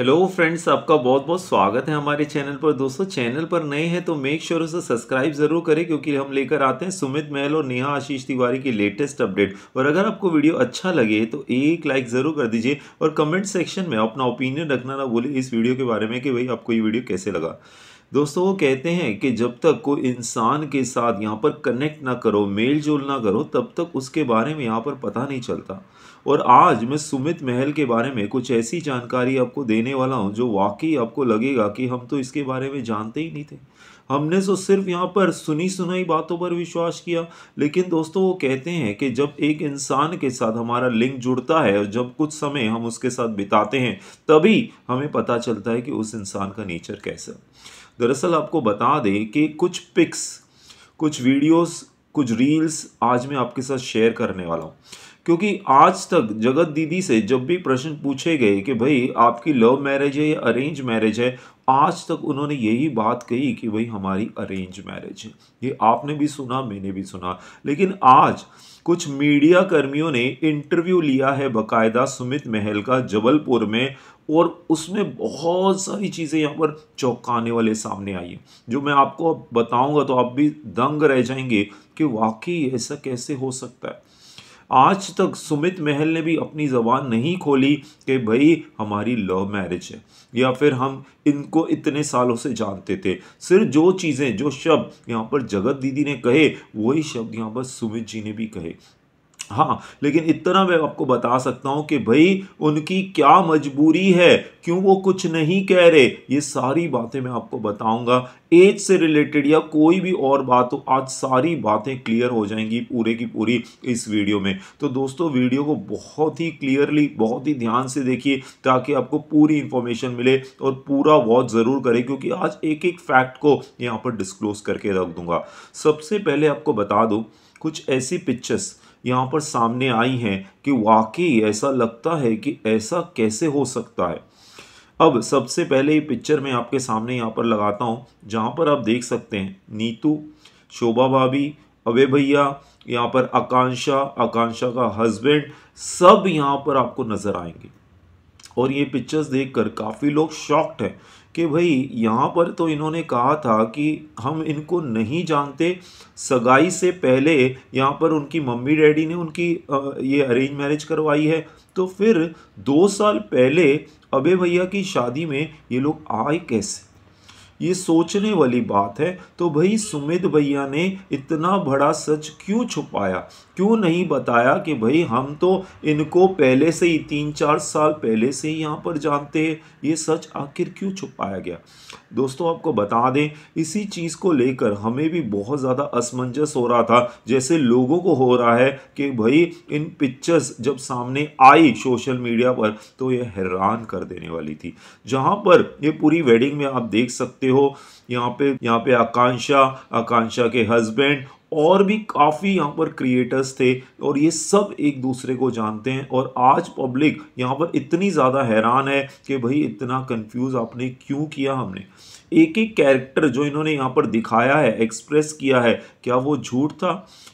hello friends आपका बहुत बहुत स्वागत है हमारे चैनल पर दोस्तों चैनल पर नए हैं तो मेक श्योर उसे सब्सक्राइब जरूर करें क्योंकि हम लेकर आते हैं सुमित महल और नेहा आशीष तिवारी की लेटेस्ट अपडेट और अगर आपको वीडियो अच्छा लगे तो एक लाइक ज़रूर कर दीजिए और कमेंट सेक्शन में अपना ओपिनियन रखना ना बोले इस वीडियो के बारे में कि भाई आपको ये वीडियो कैसे लगा दोस्तों वो कहते हैं कि जब तक कोई इंसान के साथ यहाँ पर कनेक्ट ना करो मेल जोल ना करो तब तक उसके बारे में यहाँ पर पता नहीं चलता और आज मैं सुमित महल के बारे में कुछ ऐसी जानकारी आपको देने वाला हूँ जो वाकई आपको लगेगा कि हम तो इसके बारे में जानते ही नहीं थे हमने तो सिर्फ यहाँ पर सुनी सुनाई बातों पर विश्वास किया लेकिन दोस्तों वो कहते हैं कि जब एक इंसान के साथ हमारा लिंक जुड़ता है और जब कुछ समय हम उसके साथ बिताते हैं तभी हमें पता चलता है कि उस इंसान का नेचर कैसा दरअसल आपको बता दें कि कुछ पिक्स कुछ वीडियोस कुछ रील्स आज मैं आपके साथ शेयर करने वाला हूँ क्योंकि आज तक जगत दीदी से जब भी प्रश्न पूछे गए कि भाई आपकी लव मैरिज है या अरेंज मैरिज है आज तक उन्होंने यही बात कही कि भाई हमारी अरेंज मैरिज है ये आपने भी सुना मैंने भी सुना लेकिन आज कुछ मीडिया कर्मियों ने इंटरव्यू लिया है बकायदा सुमित महल का जबलपुर में और उसमें बहुत सारी चीज़ें यहाँ पर चौंकाने वाले सामने आई हैं जो मैं आपको बताऊँगा तो आप भी दंग रह जाएंगे कि वाकई ऐसा कैसे हो सकता है आज तक सुमित महल ने भी अपनी ज़बान नहीं खोली कि भाई हमारी लव मैरिज है या फिर हम इनको इतने सालों से जानते थे सिर्फ जो चीज़ें जो शब्द यहाँ पर जगत दीदी ने कहे वही शब्द यहाँ पर सुमित जी ने भी कहे हाँ लेकिन इतना मैं आपको बता सकता हूँ कि भाई उनकी क्या मजबूरी है क्यों वो कुछ नहीं कह रहे ये सारी बातें मैं आपको बताऊंगा एज से रिलेटेड या कोई भी और बात हो आज सारी बातें क्लियर हो जाएंगी पूरे की पूरी इस वीडियो में तो दोस्तों वीडियो को बहुत ही क्लियरली बहुत ही ध्यान से देखिए ताकि आपको पूरी इन्फॉर्मेशन मिले और पूरा वॉच ज़रूर करें क्योंकि आज एक एक फैक्ट को यहाँ पर डिस्क्लोज करके रख दूँगा सबसे पहले आपको बता दूँ कुछ ऐसी पिक्चर्स यहाँ पर सामने आई हैं कि वाकई ऐसा लगता है कि ऐसा कैसे हो सकता है अब सबसे पहले ये पिक्चर मैं आपके सामने यहाँ पर लगाता हूँ जहाँ पर आप देख सकते हैं नीतू शोभा भाभी अवे भैया यहाँ पर आकांक्षा आकांक्षा का हस्बैंड सब यहाँ पर आपको नज़र आएंगे और ये पिक्चर्स देखकर काफ़ी लोग शॉक्ड हैं कि भाई यहाँ पर तो इन्होंने कहा था कि हम इनको नहीं जानते सगाई से पहले यहाँ पर उनकी मम्मी डैडी ने उनकी ये अरेंज मैरिज करवाई है तो फिर दो साल पहले अबे भैया की शादी में ये लोग आए कैसे ये सोचने वाली बात है तो भाई सुमित भैया ने इतना बड़ा सच क्यों छुपाया क्यों नहीं बताया कि भाई हम तो इनको पहले से ही तीन चार साल पहले से ही यहाँ पर जानते हैं ये सच आखिर क्यों छुपाया गया दोस्तों आपको बता दें इसी चीज़ को लेकर हमें भी बहुत ज़्यादा असमंजस हो रहा था जैसे लोगों को हो रहा है कि भाई इन पिक्चर्स जब सामने आई सोशल मीडिया पर तो ये हैरान कर देने वाली थी जहाँ पर ये पूरी वेडिंग में आप देख सकते सकते हो यहाँ पे यहाँ पे आकांक्षा आकांक्षा के हस्बैंड और भी काफ़ी यहाँ पर क्रिएटर्स थे और ये सब एक दूसरे को जानते हैं और आज पब्लिक यहाँ पर इतनी ज़्यादा हैरान है कि भाई इतना कंफ्यूज आपने क्यों किया हमने एक एक कैरेक्टर जो इन्होंने यहाँ पर दिखाया है एक्सप्रेस किया है क्या वो झूठ था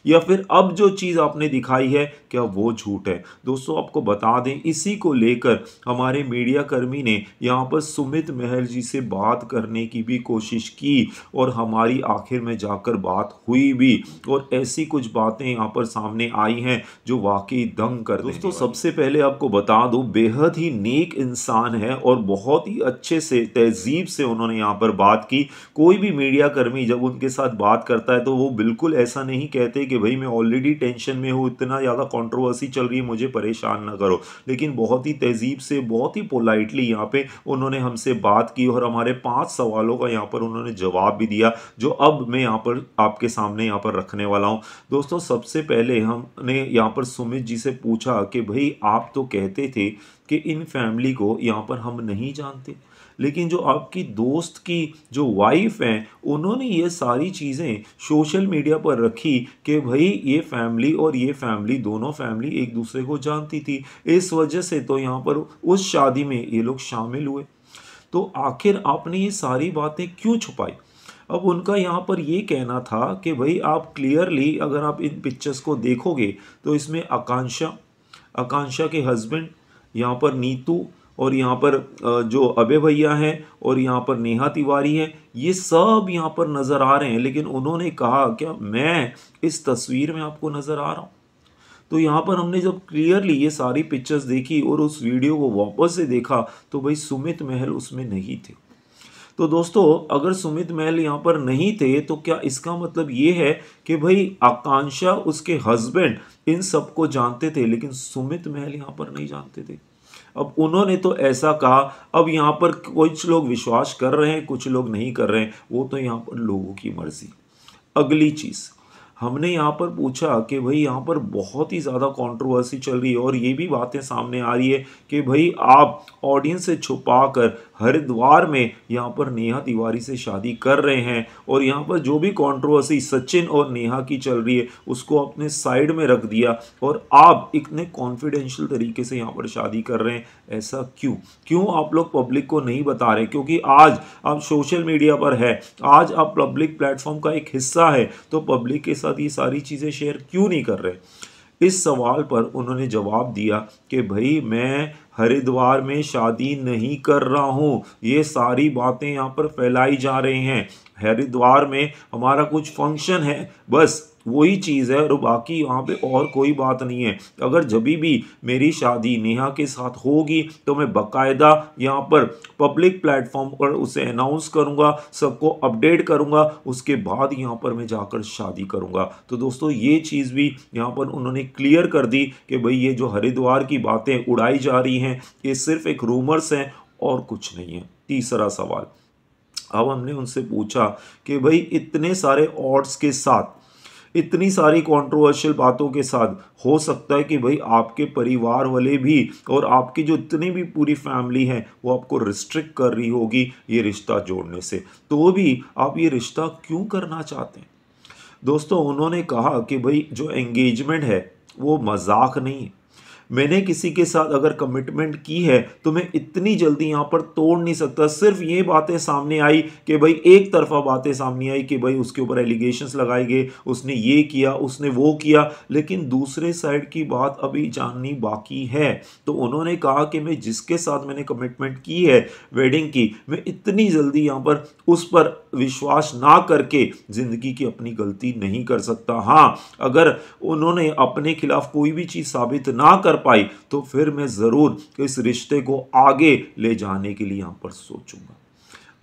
या फिर अब जो चीज़ आपने दिखाई है क्या वो झूठ है दोस्तों आपको बता दें इसी को लेकर हमारे मीडियाकर्मी ने यहाँ पर सुमित महल जी से बात करने की भी कोशिश की और हमारी आखिर में जाकर बात हुई भी और ऐसी कुछ बातें यहाँ पर सामने आई हैं जो वाकई दंग कर दोस्तों सबसे पहले आपको बता दो बेहद ही नेक इंसान है और बहुत ही अच्छे से तहजीब से उन्होंने यहाँ पर बात की कोई भी मीडियाकर्मी जब उनके साथ बात करता है तो वो बिल्कुल ऐसा नहीं कहते कि भाई मैं ऑलरेडी टेंशन में हूँ इतना ज़्यादा कंट्रोवर्सी चल रही है मुझे परेशान ना करो लेकिन बहुत ही तहजीब से बहुत ही पोलाइटली यहाँ पे उन्होंने हमसे बात की और हमारे पांच सवालों का यहाँ पर उन्होंने जवाब भी दिया जो अब मैं यहाँ पर आपके सामने यहाँ पर रखने वाला हूँ दोस्तों सबसे पहले हमने यहाँ पर सुमित जी से पूछा कि भाई आप तो कहते थे कि इन फैमिली को यहाँ पर हम नहीं जानते लेकिन जो आपकी दोस्त की जो वाइफ हैं उन्होंने ये सारी चीज़ें सोशल मीडिया पर रखी कि भाई ये फैमिली और ये फैमिली दोनों फैमिली एक दूसरे को जानती थी इस वजह से तो यहाँ पर उस शादी में ये लोग शामिल हुए तो आखिर आपने ये सारी बातें क्यों छुपाई अब उनका यहाँ पर ये कहना था कि भाई आप क्लियरली अगर आप इन पिक्चर्स को देखोगे तो इसमें आकांक्षा आकांक्षा के हस्बैंड यहाँ पर नीतू और यहाँ पर जो अबे भैया हैं और यहाँ पर नेहा तिवारी हैं ये सब यहाँ पर नज़र आ रहे हैं लेकिन उन्होंने कहा क्या मैं इस तस्वीर में आपको नज़र आ रहा हूँ तो यहाँ पर हमने जब क्लियरली ये सारी पिक्चर्स देखी और उस वीडियो को वापस से देखा तो भाई सुमित महल उसमें नहीं थे तो दोस्तों अगर सुमित महल यहाँ पर नहीं थे तो क्या इसका मतलब ये है कि भाई आकांक्षा उसके हस्बैंड इन सबको जानते थे लेकिन सुमित महल यहाँ पर नहीं जानते थे अब उन्होंने तो ऐसा कहा अब यहाँ पर कुछ लोग विश्वास कर रहे हैं कुछ लोग नहीं कर रहे हैं वो तो यहाँ पर लोगों की मर्ज़ी अगली चीज़ हमने यहाँ पर पूछा कि भाई यहाँ पर बहुत ही ज़्यादा कंट्रोवर्सी चल रही है और ये भी बातें सामने आ रही है कि भाई आप ऑडियंस से छुपा कर हरिद्वार में यहाँ पर नेहा तिवारी से शादी कर रहे हैं और यहाँ पर जो भी कंट्रोवर्सी सचिन और नेहा की चल रही है उसको अपने साइड में रख दिया और आप इतने कॉन्फिडेंशियल तरीके से यहाँ पर शादी कर रहे हैं ऐसा क्यों क्यों आप लोग पब्लिक को नहीं बता रहे क्योंकि आज आप सोशल मीडिया पर है आज आप पब्लिक प्लेटफॉर्म का एक हिस्सा है तो पब्लिक के साथ ये सारी चीज़ें शेयर क्यों नहीं कर रहे इस सवाल पर उन्होंने जवाब दिया कि भाई मैं हरिद्वार में शादी नहीं कर रहा हूँ ये सारी बातें यहाँ पर फैलाई जा रही हैं हरिद्वार में हमारा कुछ फंक्शन है बस वही चीज़ है और बाकी यहाँ पे और कोई बात नहीं है अगर जब भी मेरी शादी नेहा के साथ होगी तो मैं बकायदा यहाँ पर पब्लिक प्लेटफॉर्म पर उसे अनाउंस करूँगा सबको अपडेट करूँगा उसके बाद यहाँ पर मैं जाकर शादी करूँगा तो दोस्तों ये चीज़ भी यहाँ पर उन्होंने क्लियर कर दी कि भाई ये जो हरिद्वार की बातें उड़ाई जा रही हैं ये सिर्फ एक रूमर्स हैं और कुछ नहीं है तीसरा सवाल अब हमने उनसे पूछा कि भाई इतने सारे ऑर्ड्स के साथ इतनी सारी कंट्रोवर्शियल बातों के साथ हो सकता है कि भाई आपके परिवार वाले भी और आपके जो इतनी भी पूरी फैमिली है वो आपको रिस्ट्रिक्ट कर रही होगी ये रिश्ता जोड़ने से तो भी आप ये रिश्ता क्यों करना चाहते हैं दोस्तों उन्होंने कहा कि भाई जो एंगेजमेंट है वो मजाक नहीं है मैंने किसी के साथ अगर कमिटमेंट की है तो मैं इतनी जल्दी यहाँ पर तोड़ नहीं सकता सिर्फ ये बातें सामने आई कि भाई एक तरफा बातें सामने आई कि भाई उसके ऊपर एलिगेशन लगाए गए उसने ये किया उसने वो किया लेकिन दूसरे साइड की बात अभी जाननी बाकी है तो उन्होंने कहा कि मैं जिसके साथ मैंने कमिटमेंट की है वेडिंग की मैं इतनी जल्दी यहाँ पर उस पर विश्वास ना करके ज़िंदगी की अपनी गलती नहीं कर सकता हाँ अगर उन्होंने अपने खिलाफ कोई भी चीज़ साबित ना कर पाई तो फिर मैं ज़रूर इस रिश्ते को आगे ले जाने के लिए यहां पर सोचूंगा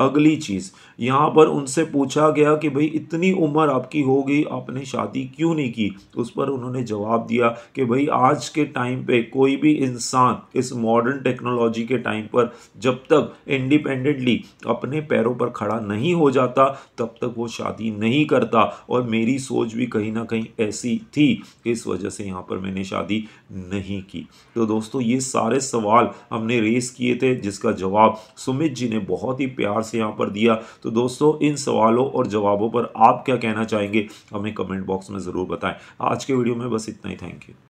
अगली चीज़ यहाँ पर उनसे पूछा गया कि भाई इतनी उम्र आपकी हो गई आपने शादी क्यों नहीं की उस पर उन्होंने जवाब दिया कि भाई आज के टाइम पे कोई भी इंसान इस मॉडर्न टेक्नोलॉजी के टाइम पर जब तक इंडिपेंडेंटली अपने पैरों पर खड़ा नहीं हो जाता तब तक वो शादी नहीं करता और मेरी सोच भी कहीं ना कहीं ऐसी थी इस वजह से यहाँ पर मैंने शादी नहीं की तो दोस्तों ये सारे सवाल हमने रेस किए थे जिसका जवाब सुमित जी ने बहुत ही प्यार से यहाँ पर दिया तो दोस्तों इन सवालों और जवाबों पर आप क्या कहना चाहेंगे हमें कमेंट बॉक्स में ज़रूर बताएं आज के वीडियो में बस इतना ही थैंक यू